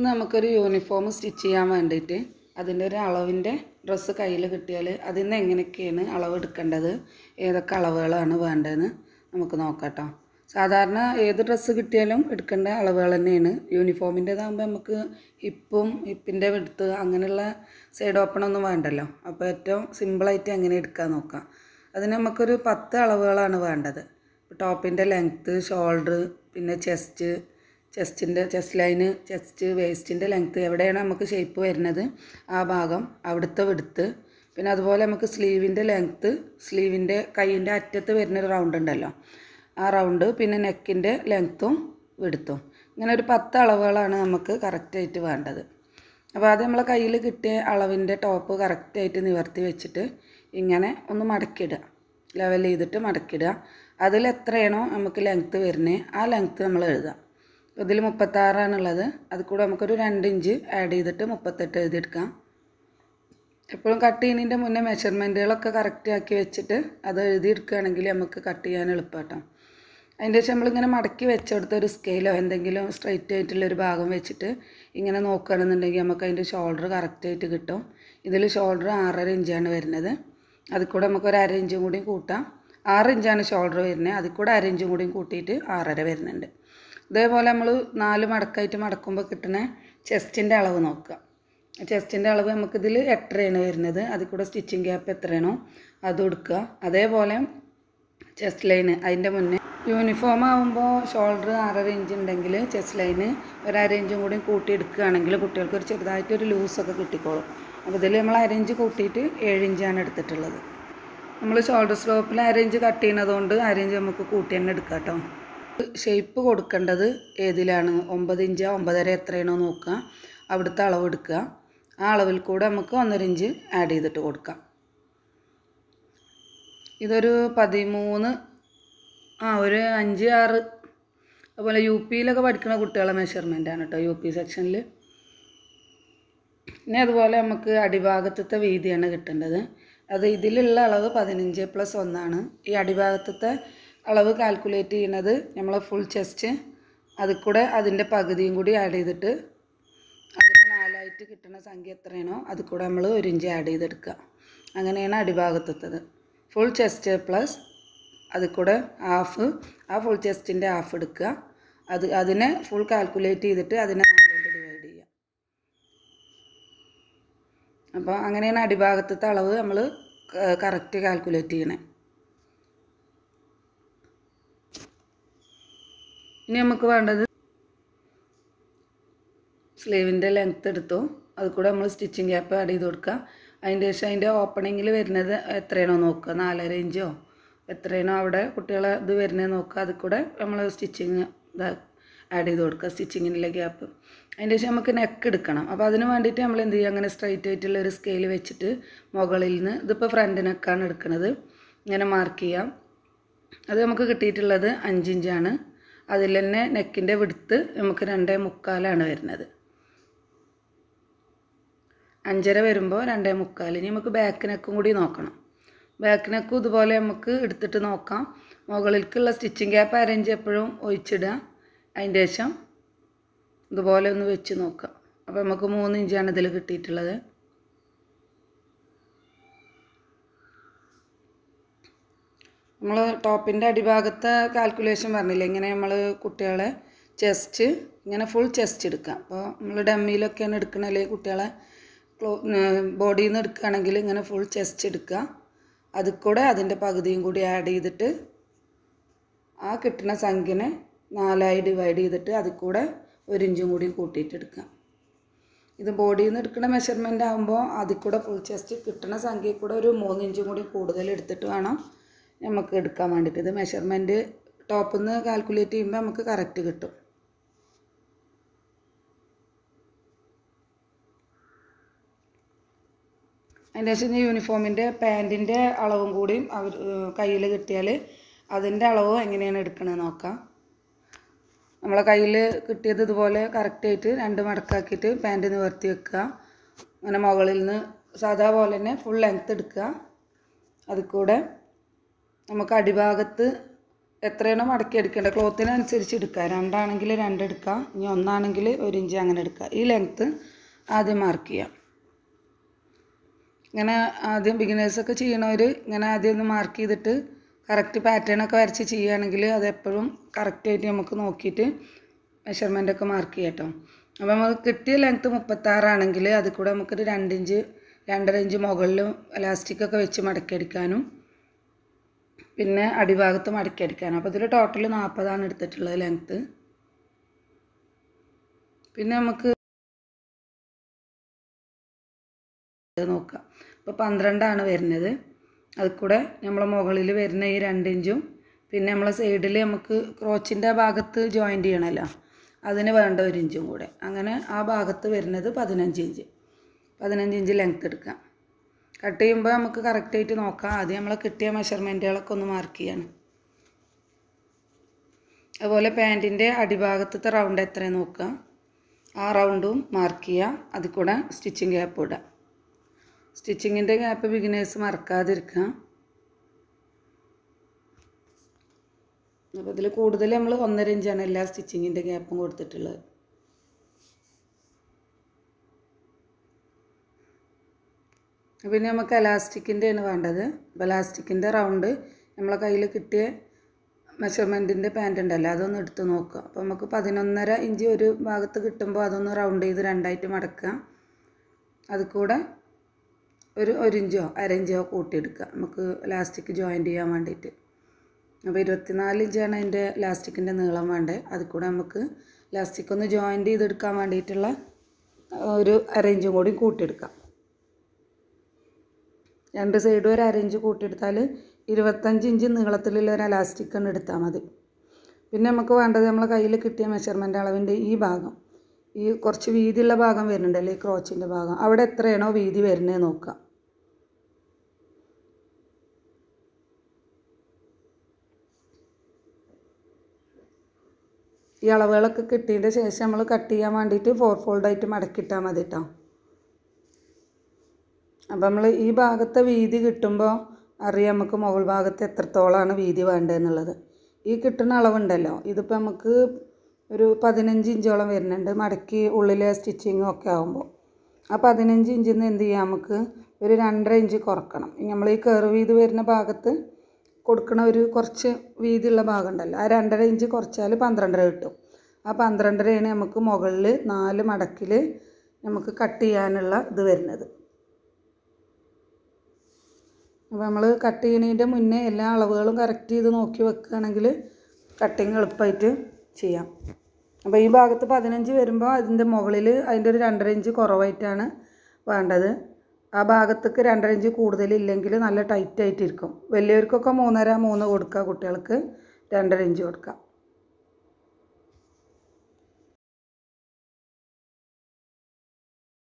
ഇന്ന് നമുക്കൊരു uniform stitch ചെയ്യാൻ വേണ്ടിയിട്ട് അതിൻ്റെ ഒരു അളവിൻ്റെ ഡ്രസ്സ് കയ്യിൽ കിട്ടിയാൽ അതിൽ നിന്ന് എങ്ങനെയൊക്കെയാണ് അളവ് എടുക്കേണ്ടത് ഏതൊക്കെ അളവുകളാണ് വേണ്ടതെന്ന് നമുക്ക് നോക്കാട്ടോ സാധാരണ ഏത് ഡ്രസ്സ് കിട്ടിയാലും എടുക്കേണ്ട അളവുകൾ തന്നെയാണ് യൂണിഫോമിൻ്റെതാകുമ്പോൾ നമുക്ക് ഹിപ്പും ഹിപ്പിൻ്റെ വെടുത്ത് അങ്ങനെയുള്ള സൈഡ് ഓപ്പണൊന്നും വേണ്ടല്ലോ അപ്പോൾ ഏറ്റവും സിമ്പിളായിട്ട് എങ്ങനെ എടുക്കാൻ നോക്കാം അതിന് നമുക്കൊരു പത്ത് അളവുകളാണ് വേണ്ടത് ടോപ്പിൻ്റെ ലെങ്ത്ത് ഷോൾഡർ പിന്നെ ചെസ്റ്റ് ചെസ്റ്റിൻ്റെ ചെസ്റ്റ് ലൈന് ചെസ്റ്റ് വേസ്റ്റിൻ്റെ ലെങ്ത്ത് എവിടെയാണ് നമുക്ക് ഷേപ്പ് വരുന്നത് ആ ഭാഗം അവിടുത്തെ വിടുത്ത് പിന്നെ അതുപോലെ നമുക്ക് സ്ലീവിൻ്റെ ലെങ്ത്ത് സ്ലീവിൻ്റെ കൈയിൻ്റെ അറ്റത്ത് വരുന്നൊരു റൗണ്ട് ഉണ്ടല്ലോ ആ റൗണ്ട് പിന്നെ നെക്കിൻ്റെ ലെങ്ത്തും വിടുത്തും ഇങ്ങനെ ഒരു പത്ത് അളവുകളാണ് നമുക്ക് കറക്റ്റായിട്ട് വേണ്ടത് അപ്പോൾ അത് നമ്മളെ കയ്യിൽ കിട്ടിയ അളവിൻ്റെ ടോപ്പ് കറക്റ്റായിട്ട് നിവർത്തി വെച്ചിട്ട് ഇങ്ങനെ ഒന്ന് മടക്കിയിടുക ലെവൽ ചെയ്തിട്ട് മടക്കിയിടുക അതിൽ എത്രയാണോ നമുക്ക് ലെങ്ത്ത് വരുന്നത് ആ ലെങ്ത്ത് നമ്മൾ എഴുതാം ഇതിൽ മുപ്പത്താറാണുള്ളത് അത് കൂടെ നമുക്കൊരു രണ്ട് ഇഞ്ച് ആഡ് ചെയ്തിട്ട് മുപ്പത്തെട്ട് എഴുതിയെടുക്കാം എപ്പോഴും കട്ട് ചെയ്യുന്നതിൻ്റെ മുന്നേ മെഷർമെൻറ്റുകളൊക്കെ കറക്റ്റ് ആക്കി വെച്ചിട്ട് അത് എഴുതിയെടുക്കുകയാണെങ്കിൽ നമുക്ക് കട്ട് ചെയ്യാൻ എളുപ്പമാട്ടോ അതിൻ്റെ ശേഷം നമ്മളിങ്ങനെ മടക്കി വെച്ചെടുത്ത ഒരു സ്കെയിലോ എന്തെങ്കിലും സ്ട്രൈറ്റ് ആയിട്ടുള്ളൊരു ഭാഗം വെച്ചിട്ട് ഇങ്ങനെ നോക്കുകയാണെന്നുണ്ടെങ്കിൽ നമുക്ക് അതിൻ്റെ ഷോൾഡർ കറക്റ്റായിട്ട് കിട്ടും ഇതിൽ ഷോൾഡർ ആറര ഇഞ്ചാണ് വരുന്നത് അതിൽ കൂടെ നമുക്ക് ഒരു അര ഇഞ്ചും കൂടി കൂട്ടാം ആറ് ഇഞ്ചാണ് ഷോൾഡർ വരുന്നത് അതിൽ കൂടെ അര ഇഞ്ചും കൂടി കൂട്ടിയിട്ട് ആറര വരുന്നുണ്ട് ഇതേപോലെ നമ്മൾ നാല് മടക്കായിട്ട് മടക്കുമ്പോൾ കിട്ടുന്ന ചെസ്റ്റിൻ്റെ അളവ് നോക്കുക ചെസ്റ്റിൻ്റെ അളവ് നമുക്കിതിൽ എത്രയാണ് വരുന്നത് അതിൽ കൂടെ സ്റ്റിച്ചിങ് ഗ്യാപ്പ് എത്രയാണോ അത് കൊടുക്കുക അതേപോലെ ചെസ്റ്റ് ലൈന് അതിൻ്റെ മുന്നേ യൂണിഫോം ആകുമ്പോൾ ഷോൾഡർ ആറര ഇഞ്ച് ഉണ്ടെങ്കിൽ ചെസ്റ്റ് ലൈന് ഒരു അര ഇഞ്ചും കൂടി കൂട്ടി എടുക്കുകയാണെങ്കിൽ കുട്ടികൾക്ക് ഒരു ചെറുതായിട്ട് ഒരു ലൂസൊക്കെ കിട്ടിക്കോളും അപ്പോൾ ഇതിൽ നമ്മൾ അര ഇഞ്ച് കൂട്ടിയിട്ട് ഏഴ് ഇഞ്ചാണ് എടുത്തിട്ടുള്ളത് നമ്മൾ ഷോൾഡർ സ്ലോപ്പിൽ അര ഇഞ്ച് കട്ട് ചെയ്യുന്നതുകൊണ്ട് അര ഇഞ്ച് നമുക്ക് കൂട്ടി തന്നെ എടുക്കാം കേട്ടോ ഷേപ്പ് കൊടുക്കേണ്ടത് ഏതിലാണ് ഒമ്പത് ഇഞ്ച് ഒമ്പതര എത്രയാണോ നോക്കുക അവിടുത്തെ അളവ് എടുക്കുക ആ അളവിൽ കൂടെ നമുക്ക് ഒന്നര ഇഞ്ച് ആഡ് ചെയ്തിട്ട് കൊടുക്കാം ഇതൊരു പതിമൂന്ന് ആ ഒരു അഞ്ച് ആറ് അതുപോലെ യു പിയിലൊക്കെ പഠിക്കുന്ന കുട്ടികളെ മെഷർമെൻറ്റാണ് കേട്ടോ യു പി സെക്ഷനിൽ പിന്നെ അതുപോലെ നമുക്ക് അടിഭാഗത്തത്തെ വീതിയാണ് കിട്ടേണ്ടത് അത് ഇതിലുള്ള അളവ് പതിനഞ്ച് പ്ലസ് ഒന്നാണ് ഈ അടിഭാഗത്തത്തെ അളവ് കാൽക്കുലേറ്റ് ചെയ്യണത് നമ്മൾ ഫുൾ ചെസ്റ്റ് അതിൽ കൂടെ അതിൻ്റെ പകുതിയും കൂടി ആഡ് ചെയ്തിട്ട് അതിന് നാലായിട്ട് കിട്ടുന്ന സംഖ്യ എത്രയാണോ അതിൽ കൂടെ നമ്മൾ ഒരു ഇഞ്ച് ആഡ് ചെയ്തെടുക്കുക അങ്ങനെയാണ് അടിഭാഗത്തെത്തത് ഫുൾ ചെസ്റ്റ് പ്ലസ് അതിൽ കൂടെ ഹാഫ് ആ ഫുൾ ചെസ്റ്റിൻ്റെ ഹാഫ് എടുക്കുക അത് അതിനെ ഫുൾ കാൽക്കുലേറ്റ് ചെയ്തിട്ട് അതിനെ നാലുകൊണ്ട് ഡിവൈഡ് ചെയ്യുക അപ്പോൾ അങ്ങനെയാണ് അടിഭാഗത്തത്തെ അളവ് നമ്മൾ കറക്റ്റ് കാൽക്കുലേറ്റ് ചെയ്യണേ ഇനി നമുക്ക് വേണ്ടത് സ്ലീവിൻ്റെ ലെങ്ത്ത് എടുത്തു അത് കൂടെ നമ്മൾ സ്റ്റിച്ചിങ് ഗ്യാപ്പ് ആഡ് ചെയ്ത് കൊടുക്കുക അതിൻ്റെ ശേഷം അതിൻ്റെ ഓപ്പണിങ്ങിൽ വരുന്നത് എത്രയാണോ നോക്കുക നാലര ഇഞ്ചോ എത്രയാണോ അവിടെ കുട്ടികളെ ഇത് വരുന്നത് നോക്കുക അത് കൂടെ നമ്മൾ സ്റ്റിച്ചിങ് ആഡ് ചെയ്ത് കൊടുക്കുക സ്റ്റിച്ചിങ്ങിൻ്റെ ഗ്യാപ്പ് അതിൻ്റെ ശേഷം നമുക്ക് നെക്ക് എടുക്കണം അപ്പോൾ അതിന് വേണ്ടിയിട്ട് നമ്മൾ എന്ത് ചെയ്യുക അങ്ങനെ സ്ട്രൈറ്റ് ആയിട്ടുള്ള ഒരു സ്കെയിൽ വെച്ചിട്ട് മുകളിൽ നിന്ന് ഇതിപ്പോൾ ഫ്രണ്ട് നെക്കാണ് എടുക്കുന്നത് ഇങ്ങനെ മാർക്ക് ചെയ്യാം അത് നമുക്ക് കിട്ടിയിട്ടുള്ളത് അഞ്ചിഞ്ചാണ് അതിൽ തന്നെ നെക്കിൻ്റെ വിടുത്ത് നമുക്ക് രണ്ടേ മുക്കാലാണ് വരുന്നത് അഞ്ചര വരുമ്പോൾ രണ്ടേ മുക്കാൽ ഇനി നമുക്ക് ബാക്ക് നെക്കും കൂടി നോക്കണം ബാക്ക് നെക്കും ഇതുപോലെ നമുക്ക് എടുത്തിട്ട് നോക്കാം മുകളിലേക്കുള്ള സ്റ്റിച്ചിങ് ഗ്യാപ്പ് അരേഞ്ച് എപ്പോഴും ഒഴിച്ചിടുക അതിൻ്റെ ശേഷം ഇതുപോലെ ഒന്ന് വെച്ച് നോക്കാം അപ്പോൾ നമുക്ക് മൂന്ന് ഇഞ്ചാണ് ഇതിൽ കിട്ടിയിട്ടുള്ളത് നമ്മൾ ടോപ്പിൻ്റെ അടിഭാഗത്തെ കാൽക്കുലേഷൻ പറഞ്ഞില്ല ഇങ്ങനെ നമ്മൾ കുട്ടികളെ ചെസ്റ്റ് ഇങ്ങനെ ഫുൾ ചെസ്റ്റ് എടുക്കാം അപ്പോൾ നമ്മൾ ഡമ്മിയിലൊക്കെയാണ് എടുക്കണല്ലേ കുട്ടികളെ ക്ലോ ബോഡിയിൽ നിന്ന് എടുക്കുകയാണെങ്കിൽ ഇങ്ങനെ ഫുൾ ചെസ്റ്റ് എടുക്കുക അതിൽ കൂടെ അതിൻ്റെ പകുതിയും കൂടി ആഡ് ചെയ്തിട്ട് ആ കിട്ടുന്ന സംഖ്യനെ നാലായി ഡിവൈഡ് ചെയ്തിട്ട് അതിൽ കൂടെ ഒരിഞ്ചും ഇഞ്ചും കൂടി കൂട്ടിയിട്ട് എടുക്കാം ഇത് ബോഡിയിൽ നിന്ന് എടുക്കുന്ന മെഷർമെൻ്റ് ആകുമ്പോൾ അതിൽ കൂടെ ഫുൾ ചെസ്റ്റ് കിട്ടുന്ന സംഖ്യയിൽ കൂടെ ഒരു മൂന്നിഞ്ചും ഇഞ്ചും കൂടി കൂടുതൽ എടുത്തിട്ട് വേണം നമുക്ക് എടുക്കാൻ വേണ്ടിയിട്ട് ഇത് മെഷർമെൻറ്റ് ടോപ്പിൽ നിന്ന് കാൽക്കുലേറ്റ് ചെയ്യുമ്പോൾ നമുക്ക് കറക്റ്റ് കിട്ടും അതിൻ്റെ ശേഷം യൂണിഫോമിൻ്റെ പാൻറ്റിൻ്റെ അളവും കൂടി അവർ കയ്യിൽ കിട്ടിയാൽ അതിൻ്റെ അളവ് എങ്ങനെയാണ് എടുക്കണത് നോക്കാം നമ്മളെ കയ്യിൽ കിട്ടിയത് ഇതുപോലെ കറക്റ്റായിട്ട് രണ്ട് മടക്കാക്കിയിട്ട് പാൻറ്റ് നിവർത്തി വെക്കുക അങ്ങനെ മുകളിൽ നിന്ന് സാധാ പോലെ തന്നെ ഫുൾ ലെങ്ത്ത് എടുക്കുക അതിൽ കൂടെ നമുക്ക് അടിഭാഗത്ത് എത്രയാണോ മടക്കി എടുക്കേണ്ടത് ക്ലോത്തിനനുസരിച്ച് എടുക്കുക രണ്ടാണെങ്കിൽ രണ്ടെടുക്കാം ഇനി ഒന്നാണെങ്കിൽ ഒരു ഇഞ്ച് അങ്ങനെ എടുക്കുക ഈ ലെങ്ത്ത് ആദ്യം മാർക്ക് ചെയ്യാം ഇങ്ങനെ ആദ്യം ബിഗിനേഴ്സൊക്കെ ചെയ്യണവർ ഇങ്ങനെ ആദ്യം ഒന്ന് മാർക്ക് ചെയ്തിട്ട് കറക്റ്റ് പാറ്റേണൊക്കെ വരച്ച് ചെയ്യുകയാണെങ്കിൽ അത് എപ്പോഴും കറക്റ്റായിട്ട് നമുക്ക് നോക്കിയിട്ട് മെഷർമെൻറ്റൊക്കെ മാർക്ക് ചെയ്യാം കേട്ടോ അപ്പോൾ നമുക്ക് കിട്ടിയ ലെങ്ത്ത് മുപ്പത്താറാണെങ്കിൽ അതിൽ കൂടെ നമുക്കൊരു രണ്ടിഞ്ച് രണ്ടര ഇഞ്ച് മുകളിലും എലാസ്റ്റിക്കൊക്കെ വെച്ച് മടക്കിയെടുക്കാനും പിന്നെ അടിഭാഗത്ത് മടക്കി അടിക്കാനും അപ്പോൾ ഇതിൽ ടോട്ടൽ നാൽപ്പതാണ് എടുത്തിട്ടുള്ളത് ലെങ്ത്ത് പിന്നെ നമുക്ക് നോക്കാം അപ്പോൾ പന്ത്രണ്ടാണ് വരുന്നത് അതിൽ കൂടെ നമ്മളെ മുകളിൽ വരുന്ന ഈ രണ്ടിഞ്ചും പിന്നെ നമ്മളെ സൈഡിൽ നമുക്ക് ക്രോച്ചിൻ്റെ ഭാഗത്ത് ജോയിൻ്റ് ചെയ്യണമല്ലോ അതിന് വേണ്ട ഒരു ഇഞ്ചും കൂടെ അങ്ങനെ ആ ഭാഗത്ത് വരുന്നത് പതിനഞ്ച് ഇഞ്ച് പതിനഞ്ച് ഇഞ്ച് ലെങ്ത്ത് എടുക്കാം കട്ട് ചെയ്യുമ്പോൾ നമുക്ക് കറക്റ്റായിട്ട് നോക്കാം ആദ്യം നമ്മൾ കിട്ടിയ മെഷർമെൻറ്റുകളൊക്കെ ഒന്ന് മാർക്ക് ചെയ്യാണ് അതുപോലെ പാൻറ്റിൻ്റെ അടിഭാഗത്തത്തെ റൗണ്ട് എത്രയാണ് നോക്കുക ആ റൗണ്ടും മാർക്ക് ചെയ്യുക അതിൽ കൂടെ സ്റ്റിച്ചിങ് ഗ്യാപ്പ് ഇടുക സ്റ്റിച്ചിങ്ങിൻ്റെ ഗ്യാപ്പ് ബിഗിനേഴ്സ് മറക്കാതിരിക്കുക അപ്പോൾ ഇതിൽ കൂടുതൽ നമ്മൾ ഒന്നര ഇഞ്ചാണ് എല്ലാ സ്റ്റിച്ചിങ്ങിൻ്റെ ഗ്യാപ്പും കൊടുത്തിട്ടുള്ളത് പിന്നെ നമുക്ക് എലാസ്റ്റിക്കിൻ്റെയാണ് വേണ്ടത് അപ്പോൾ എലാസ്റ്റിക്കിൻ്റെ റൗണ്ട് നമ്മളെ കയ്യിൽ കിട്ടിയ മെഷർമെൻറ്റിൻ്റെ പാൻ്റ് ഉണ്ടല്ലോ അതൊന്ന് എടുത്ത് നോക്കുക അപ്പോൾ നമുക്ക് പതിനൊന്നര ഇഞ്ച് ഒരു ഭാഗത്ത് കിട്ടുമ്പോൾ അതൊന്ന് റൗണ്ട് ചെയ്ത് രണ്ടായിട്ട് മടക്കുക അത് കൂടെ ഒരു ഒരിഞ്ചോ ഇഞ്ചോ അര ഇഞ്ചോ കൂട്ടിയെടുക്കുക നമുക്ക് ലാസ്റ്റിക്ക് ജോയിൻ്റ് ചെയ്യാൻ വേണ്ടിയിട്ട് അപ്പോൾ ഇരുപത്തിനാല് ഇഞ്ചാണ് അതിൻ്റെ ലാസ്റ്റിക്കിൻ്റെ നീളം വേണ്ടത് അത് കൂടെ നമുക്ക് ലാസ്റ്റിക്കൊന്ന് ജോയിൻ്റ് ചെയ്തെടുക്കാൻ വേണ്ടിയിട്ടുള്ള ഒരു അര ഇഞ്ചും കൂടി കൂട്ടിയെടുക്കാം രണ്ട് സൈഡും ഒരു അരഞ്ച് കൂട്ടിയെടുത്താൽ ഇരുപത്തഞ്ച് ഇഞ്ച് നീളത്തിലുള്ള ഒരു അലാസ്റ്റിക്കാണ് എടുത്താൽ മതി പിന്നെ നമുക്ക് വേണ്ടത് നമ്മളെ കയ്യിൽ കിട്ടിയ മെഷർമെൻ്റ് അളവിൻ്റെ ഈ ഭാഗം ഈ കുറച്ച് വീതിയുള്ള ഭാഗം വരുന്നുണ്ടല്ലോ ഈ ക്രോച്ചിൻ്റെ ഭാഗം അവിടെ എത്രയാണോ വീതി വരുന്നത് നോക്കുക ഈ അളവുകളൊക്കെ കിട്ടിയതിൻ്റെ ശേഷം നമ്മൾ കട്ട് ചെയ്യാൻ വേണ്ടിയിട്ട് ഫോർ ഫോൾഡായിട്ട് മടക്കിയിട്ടാൽ മതി കേട്ടോ അപ്പം നമ്മൾ ഈ ഭാഗത്തെ വീതി കിട്ടുമ്പോൾ അറിയാം നമുക്ക് മുകൾ ഭാഗത്ത് എത്രത്തോളമാണ് വീതി വേണ്ടതെന്നുള്ളത് ഈ കിട്ടുന്ന അളവുണ്ടല്ലോ ഇതിപ്പോൾ നമുക്ക് ഒരു പതിനഞ്ച് ഇഞ്ചോളം വരുന്നുണ്ട് മടക്കി ഉള്ളിലെ സ്റ്റിച്ചിങ്ങും ഒക്കെ ആകുമ്പോൾ ആ പതിനഞ്ച് ഇഞ്ചിൽ നിന്ന് എന്ത് ചെയ്യാം നമുക്ക് ഒരു രണ്ടര ഇഞ്ച് കുറക്കണം നമ്മൾ ഈ കർവ് വീതി വരുന്ന ഭാഗത്ത് കൊടുക്കണ ഒരു കുറച്ച് വീതിയുള്ള ഭാഗം ഉണ്ടല്ലോ ആ രണ്ടര ഇഞ്ച് കുറച്ചാൽ പന്ത്രണ്ടര കിട്ടും ആ പന്ത്രണ്ടരയാണ് നമുക്ക് മുകളിൽ നാല് മടക്കിൽ നമുക്ക് കട്ട് ചെയ്യാനുള്ള ഇത് വരുന്നത് അപ്പോൾ നമ്മൾ കട്ട് ചെയ്യണതിൻ്റെ മുന്നേ എല്ലാ അളവുകളും കറക്റ്റ് ചെയ്ത് നോക്കി വെക്കുകയാണെങ്കിൽ കട്ടിങ് എളുപ്പമായിട്ട് ചെയ്യാം അപ്പോൾ ഈ ഭാഗത്ത് പതിനഞ്ച് വരുമ്പോൾ അതിൻ്റെ മുകളിൽ അതിൻ്റെ ഒരു രണ്ടര ഇഞ്ച് കുറവായിട്ടാണ് വേണ്ടത് ആ ഭാഗത്തേക്ക് രണ്ടര ഇഞ്ച് കൂടുതലില്ലെങ്കിൽ നല്ല ടൈറ്റായിട്ടിരിക്കും വലിയവർക്കൊക്കെ മൂന്നര മൂന്ന് കൊടുക്കുക കുട്ടികൾക്ക് രണ്ടര ഇഞ്ച് കൊടുക്കുക